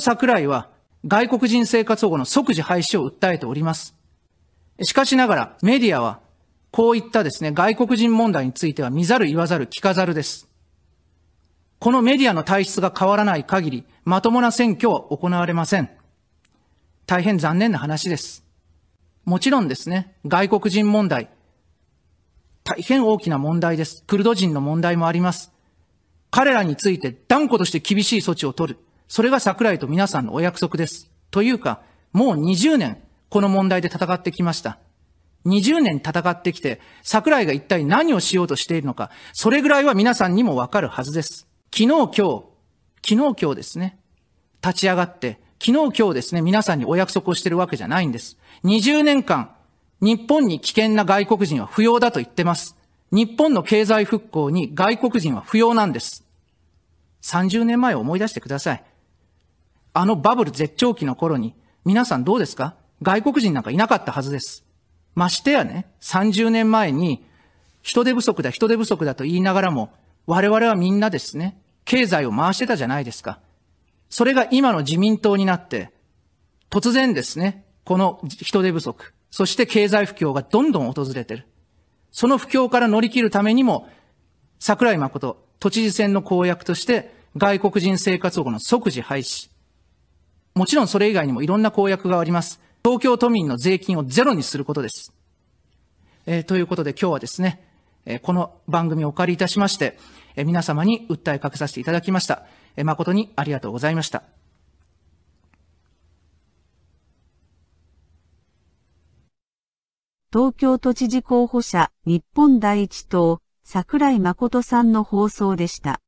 桜井は外国人生活保護の即時廃止を訴えております。しかしながらメディアはこういったですね、外国人問題については見ざる言わざる聞かざるです。このメディアの体質が変わらない限り、まともな選挙は行われません。大変残念な話です。もちろんですね、外国人問題、大変大きな問題です。クルド人の問題もあります。彼らについて断固として厳しい措置を取る。それが桜井と皆さんのお約束です。というか、もう20年、この問題で戦ってきました。20年戦ってきて、桜井が一体何をしようとしているのか、それぐらいは皆さんにもわかるはずです。昨日今日、昨日今日ですね、立ち上がって、昨日今日ですね、皆さんにお約束をしてるわけじゃないんです。20年間、日本に危険な外国人は不要だと言ってます。日本の経済復興に外国人は不要なんです。30年前を思い出してください。あのバブル絶頂期の頃に、皆さんどうですか外国人なんかいなかったはずです。ましてやね、30年前に、人手不足だ、人手不足だと言いながらも、我々はみんなですね、経済を回してたじゃないですか。それが今の自民党になって、突然ですね、この人手不足、そして経済不況がどんどん訪れてる。その不況から乗り切るためにも、桜井誠、都知事選の公約として、外国人生活保護の即時廃止、もちろんそれ以外にもいろんな公約があります。東京都民の税金をゼロにすることです。えー、ということで今日はですね、えー、この番組をお借りいたしまして、えー、皆様に訴えかけさせていただきました。えー、誠にありがとうございました。東京都知事候補者、日本第一党、桜井誠さんの放送でした。